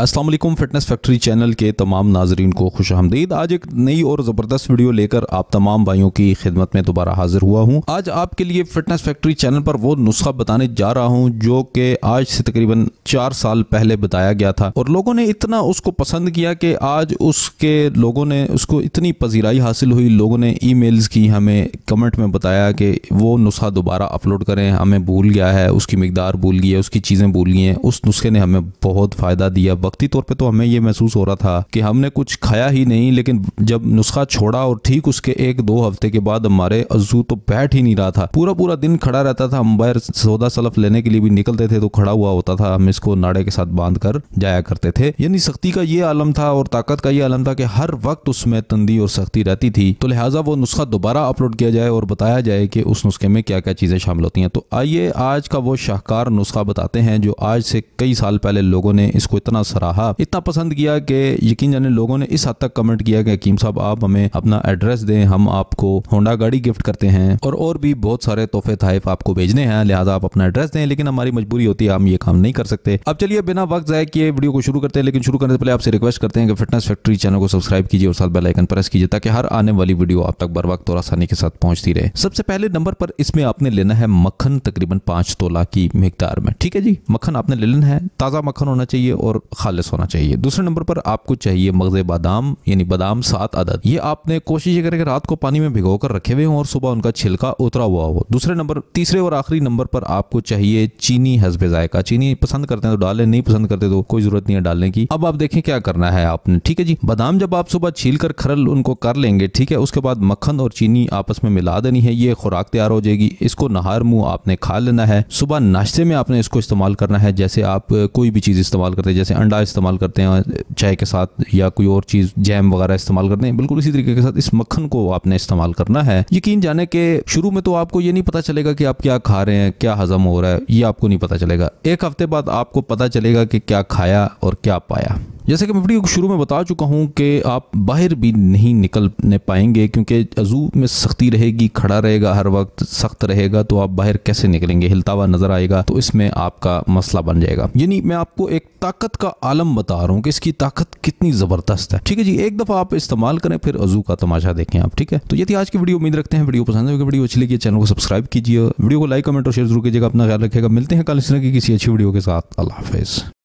Aslam fitness factory channel के तमाम नाजरीन को खुश आमदीद आज एक नई और ज़बरदस्त वीडियो लेकर आप तमाम भाइयों की खिदमत में दोबारा हाजिर हुआ हूँ आज आपके लिए फिटनेस फैक्ट्री चैनल पर वो नुस्खा बताने जा रहा हूँ जो कि आज से तकरीबन चार साल पहले बताया गया था और लोगों ने इतना उसको पसंद किया कि आज उसके लोगों ने उसको इतनी पजीराई हासिल हुई लोगों ने ई मेल्स की हमें कमेंट में बताया कि वो नुस्खा दोबारा अपलोड करें हमें भूल गया है उसकी मकदार भूल गई है उसकी चीज़ें भूल गई हैं उस नुस्खे ने हमें बहुत फ़ायदा दिया वक्ती तौर पे तो हमें ये महसूस हो रहा था कि हमने कुछ खाया ही नहीं लेकिन जब नुस्खा छोड़ा और ठीक उसके एक दो हफ्ते के बाद हमारे अजू तो बैठ ही नहीं रहा था पूरा पूरा दिन खड़ा रहता था हम बाहर सौदा सलफ लेने के लिए भी निकलते थे तो खड़ा हुआ होता था हम इसको नाड़े के साथ बांध कर जाया करते थे यानी सख्ती का ये आलम था और ताकत का ये आलम था कि हर वक्त उसमें तंदी और सख्ती रहती थी तो लिहाजा वो नुस्खा दोबारा अपलोड किया जाए और बताया जाए कि उस नुस्खे में क्या क्या चीज़ें शामिल होती हैं तो आइए आज का वो शाहकार नुस्खा बताते हैं जो आज से कई साल पहले लोगों ने इसको इतना सराहा इतना पसंद किया कि यकीन जाने लोगों ने इस हद तक कमेंट किया कि हकीम साहब आप हमें अपना एड्रेस दें हम आपको होंडा गाड़ी गिफ्ट करते हैं और और भी बहुत सारे तोहफे तहफ आपको भेजने हैं लिहाजा आप अपना एड्रेस दें लेकिन हमारी मजबूरी होती है हम ये काम नहीं कर सकते अब चलिए बिना वक्त जाए कि वीडियो को शुरू करते हैं लेकिन शुरू करने से पहले आपसे रिक्वेस्ट करते हैं कि फिटनेस फैक्ट्री चैनल को सब्सक्राइब कीजिए और साथ बेलाइकन प्रेस कीजिए ताकि हर आने वाली वीडियो आप तक बर वक्त और आसानी के साथ पहुंचती रहे सबसे पहले नंबर पर इसमें आपने लेना है मक्खन तकरीबन पांच तोला की मकदार में ठीक है जी मक्खन आपने ले लेना है ताज़ा मक्खन होना चाहिए और खालस होना चाहिए दूसरे नंबर पर आपको चाहिए मगज़ बादाम यानी बादाम सात अदद ये आपने कोशिश करें कि रात को पानी में भिगो कर रखे हुए हों और सुबह उनका छिलका उतरा हुआ हो दूसरे नंबर तीसरे और आखिरी नंबर पर आपको चाहिए चीनी हसब जायका चीनी पसंद करते हैं तो डालें नहीं पसंद करते तो कोई ज़रूरत नहीं है डालने की अब आप देखें क्या करना है आपने ठीक है जी बादाम जब आप सुबह छील कर खरल उनको कर लेंगे ठीक है उसके बाद मक्खन और चीनी आपस में मिला देनी है ये खुराक तैयार हो जाएगी इसको नहार मुंह आपने खा लेना है सुबह नाश्ते में आपने इसको इस्तेमाल करना है जैसे आप कोई भी चीज़ इस्तेमाल करते हैं जैसे अंडा इस्तेमाल करते हैं चाय के साथ या कोई और चीज़ जैम वगैरह इस्तेमाल करते हैं बिल्कुल इसी तरीके के साथ इस मक्खन को आपने इस्तेमाल करना है यकीन जाने के शुरू में तो आपको ये नहीं पता चलेगा कि आप क्या खा रहे हैं क्या हजम हो रहा है ये आपको नहीं पता चलेगा एक हफ्ते बाद आपको पता चलेगा कि क्या खाया और क्या पाया जैसे कि मैं वीडियो शुरू में बता चुका हूँ कि आप बाहर भी नहीं निकलने पाएंगे क्योंकि अजू में सख्ती रहेगी खड़ा रहेगा हर वक्त सख्त रहेगा तो आप बाहर कैसे निकलेंगे हिलता हुआ नजर आएगा तो इसमें आपका मसला बन जाएगा यानी मैं आपको एक ताकत का आलम बता रहा हूँ कि इसकी ताकत कितनी ज़बरदस्त है ठीक है जी एक दफ़ा आप इस्तेमाल करें फिर अजू का तमाशा देखें आप ठीक है तो यदि आज की वीडियो उम्मीद रखते हैं वीडियो पसंद होगी वीडियो अच्छी लगी चैनल को सब्सक्राइब कीजिए वीडियो को लाइक कमेंट और शेयर जरूर कीजिएगा अपना ख्याल रखेगा मिलते हैं कल इस तरह की किसी अच्छी वीडियो के साथ अल्लाह हाफिज़